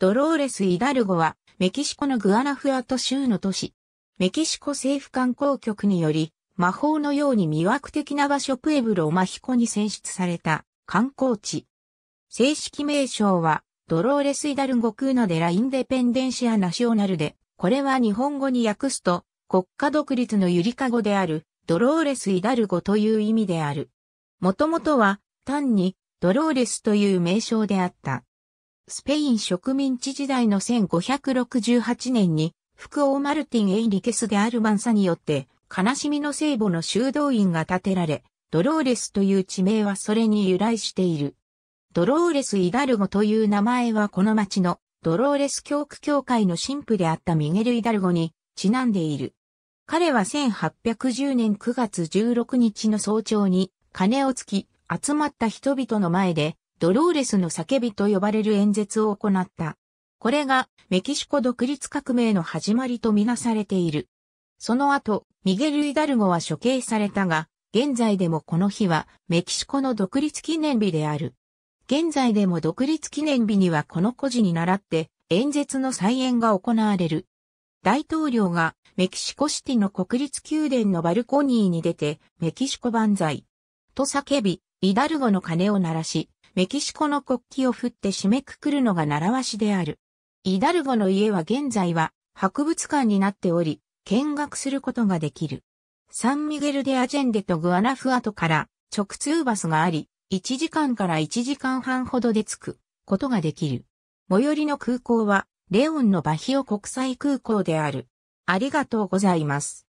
ドローレス・イダルゴは、メキシコのグアナフアト州の都市。メキシコ政府観光局により、魔法のように魅惑的な場所プエブロ・マヒコに選出された観光地。正式名称は、ドローレス・イダルゴ・クーノ・デラ・インデペンデンシア・ナショナルで、これは日本語に訳すと、国家独立のゆりかごである、ドローレス・イダルゴという意味である。もともとは、単に、ドローレスという名称であった。スペイン植民地時代の1568年に、福王マルティン・エイリケス・でアルバンサによって、悲しみの聖母の修道院が建てられ、ドローレスという地名はそれに由来している。ドローレス・イダルゴという名前はこの町のドローレス教区教会の神父であったミゲル・イダルゴにちなんでいる。彼は1810年9月16日の早朝に金をつき集まった人々の前でドローレスの叫びと呼ばれる演説を行った。これがメキシコ独立革命の始まりとみなされている。その後、ミゲル・イダルゴは処刑されたが、現在でもこの日はメキシコの独立記念日である。現在でも独立記念日にはこの故事に倣って演説の再演が行われる。大統領がメキシコシティの国立宮殿のバルコニーに出てメキシコ万歳と叫び、イダルゴの鐘を鳴らし、メキシコの国旗を振って締めくくるのが習わしである。イダルゴの家は現在は博物館になっており、見学することができる。サンミゲルデアジェンデとグアナフアトから直通バスがあり、1時間から1時間半ほどで着くことができる。最寄りの空港はレオンのバヒオ国際空港である。ありがとうございます。